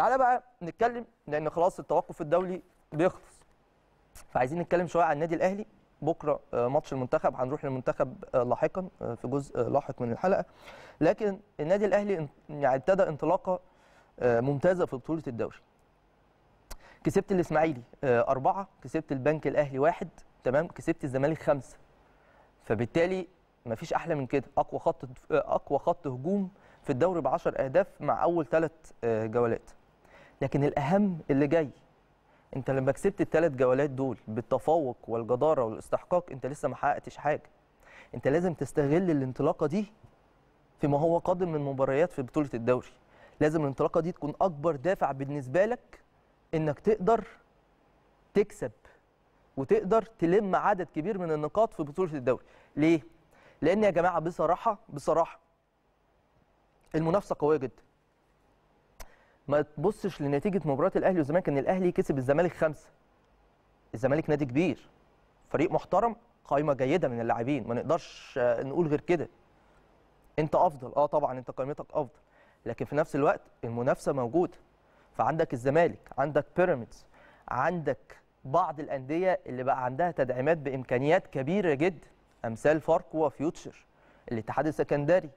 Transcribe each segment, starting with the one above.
تعالى بقى نتكلم لان خلاص التوقف الدولي بيخلص فعايزين نتكلم شويه عن النادي الاهلي بكره آه، ماتش المنتخب هنروح للمنتخب آه، لاحقا آه، في جزء لاحق من الحلقه لكن النادي الاهلي يعني ابتدى انطلاقه ممتازه في بطوله الدوري كسبت الاسماعيلي أربعة كسبت البنك الأهلي واحد تمام كسبت الزمالك خمسة فبالتالي مفيش أحلى من كده أقوى خط أقوى خط هجوم في الدوري ب 10 أهداف مع أول ثلاث جولات لكن الأهم اللي جاي أنت لما كسبت الثلاث جولات دول بالتفوق والجدارة والاستحقاق أنت لسه ما حققتش حاجة أنت لازم تستغل الانطلاقة دي فيما هو قادم من مباريات في بطولة الدوري لازم الانطلاقة دي تكون أكبر دافع بالنسبة لك إنك تقدر تكسب وتقدر تلم عدد كبير من النقاط في بطولة الدوري ليه؟ لأن يا جماعة بصراحة بصراحة المنافسة قوية جدا ما تبصش لنتيجه مباراه الاهلي والزمالك ان الاهلي كسب الزمالك خمسه الزمالك نادي كبير فريق محترم قائمه جيده من اللاعبين ما نقدرش آه، نقول غير كده انت افضل اه طبعا انت قائمتك افضل لكن في نفس الوقت المنافسه موجوده فعندك الزمالك عندك بيراميدز عندك بعض الانديه اللي بقى عندها تدعيمات بامكانيات كبيره جدا امثال فاركو وفيوتشر الاتحاد السكندري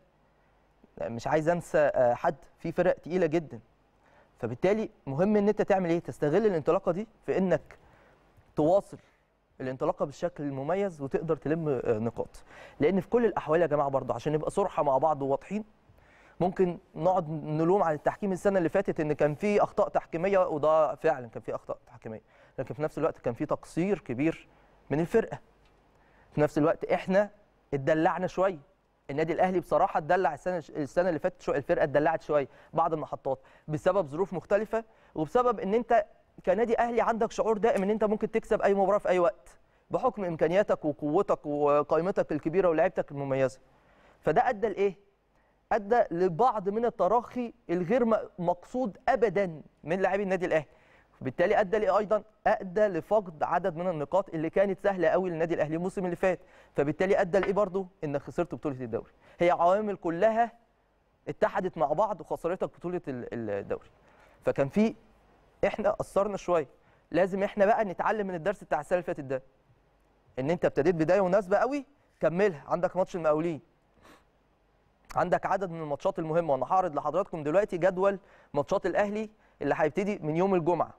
مش عايز انسى آه، حد في فرق تقيله جدا فبالتالي مهم ان انت تعمل ايه تستغل الانطلاقه دي في انك تواصل الانطلاقه بالشكل المميز وتقدر تلم آه، نقاط لان في كل الاحوال يا جماعه برضه عشان نبقى صرحه مع بعض وواضحين ممكن نقعد نلوم على التحكيم السنه اللي فاتت ان كان في اخطاء تحكيميه وده فعلا كان في اخطاء تحكيميه لكن في نفس الوقت كان في تقصير كبير من الفرقه في نفس الوقت احنا اتدلعنا شويه النادي الاهلي بصراحه اتدلع السنه السنه اللي فاتت الفرقه اتدلعت شويه بعض المحطات بسبب ظروف مختلفه وبسبب ان انت كنادي اهلي عندك شعور دائم ان انت ممكن تكسب اي مباراه في اي وقت بحكم امكانياتك وقوتك وقائمتك الكبيره ولاعيبتك المميزه فده ادى لايه ادى لبعض من التراخي الغير مقصود ابدا من لاعبي النادي الاهلي بالتالي ادى لايه ايضا ادى لفقد عدد من النقاط اللي كانت سهله قوي للنادي الاهلي الموسم اللي فات فبالتالي ادى لايه برضه انك خسرت بطوله الدوري هي عوامل كلها اتحدت مع بعض وخسرتك بطوله الدوري فكان في احنا قصرنا شويه لازم احنا بقى نتعلم من الدرس بتاع السنه اللي فاتت ده ان انت ابتديت بدايه مناسبه قوي كملها عندك ماتش المقاولين عندك عدد من الماتشات المهمه وانا هعرض لحضراتكم دلوقتي جدول ماتشات الاهلي اللي هيبتدي من يوم الجمعه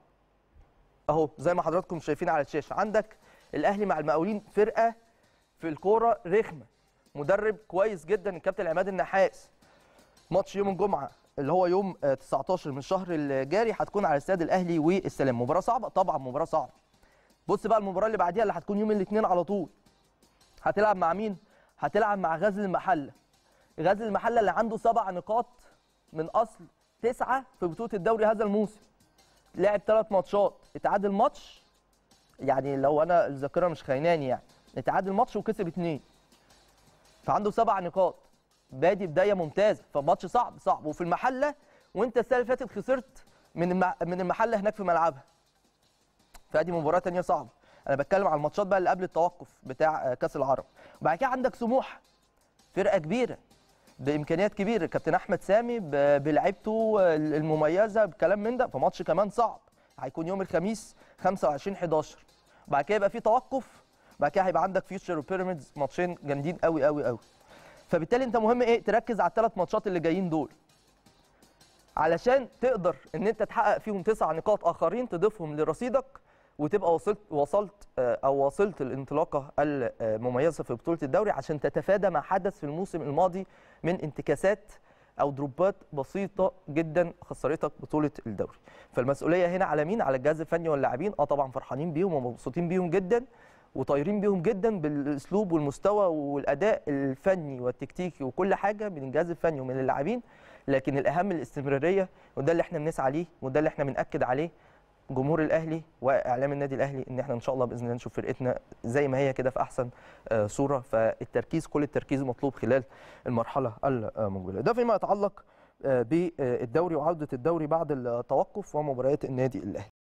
اهو زي ما حضراتكم شايفين على الشاشه عندك الاهلي مع المقاولين فرقه في الكوره رخمه مدرب كويس جدا الكابتن عماد النحاس ماتش يوم الجمعه اللي هو يوم 19 آه، من الشهر الجاري هتكون على استاد الاهلي والسلام مباراه صعبه طبعا مباراه صعبه بص بقى المباراه اللي بعديها اللي هتكون يوم الاثنين على طول هتلعب مع مين هتلعب مع غزل المحله غزل المحله اللي عنده سبع نقاط من اصل تسعه في بطوله الدوري هذا الموسم لعب ثلاث ماتشات اتعادل ماتش يعني لو انا الذاكره مش خايناني يعني اتعادل ماتش وكسب اثنين فعنده سبع نقاط بادي بدايه ممتازه فماتش صعب صعب وفي المحله وانت السنه اللي فاتت خسرت من من المحله هناك في ملعبها فادي مباراه ثانيه صعبه انا بتكلم على الماتشات بقى اللي قبل التوقف بتاع كاس العرب وبعد كده عندك سموحه فرقه كبيره بامكانيات كبيره كابتن احمد سامي بلعبته المميزه بكلام من ده فماتش كمان صعب هيكون يوم الخميس 25 11 بعد كده يبقى في توقف بعد كده هيبقى عندك فيوتشر وبيراميدز ماتشين جامدين قوي قوي قوي فبالتالي انت مهم ايه تركز على الثلاث ماتشات اللي جايين دول علشان تقدر ان انت تحقق فيهم تسع نقاط اخرين تضيفهم لرصيدك وتبقى وصلت وصلت آه، او وصلت الانطلاقه المميزه في بطوله الدوري عشان تتفادى ما حدث في الموسم الماضي من انتكاسات او دروبات بسيطه جدا خسرتك بطوله الدوري فالمسؤوليه هنا على مين على الجهاز الفني واللاعبين اه طبعا فرحانين بيهم ومبسوطين بيهم جدا وطايرين بيهم جدا بالاسلوب والمستوى والاداء الفني والتكتيكي وكل حاجه من الجهاز الفني ومن اللاعبين لكن الاهم الاستمراريه وده اللي احنا بنسعى ليه وده اللي احنا بناكد عليه جمهور الاهلي واعلام النادي الاهلي ان احنا ان شاء الله باذن الله نشوف فرقتنا زي ما هي كده في احسن آه، صوره فالتركيز كل التركيز مطلوب خلال المرحله المقبله ده فيما يتعلق آه، بالدوري وعوده الدوري بعد التوقف ومباريات النادي الاهلي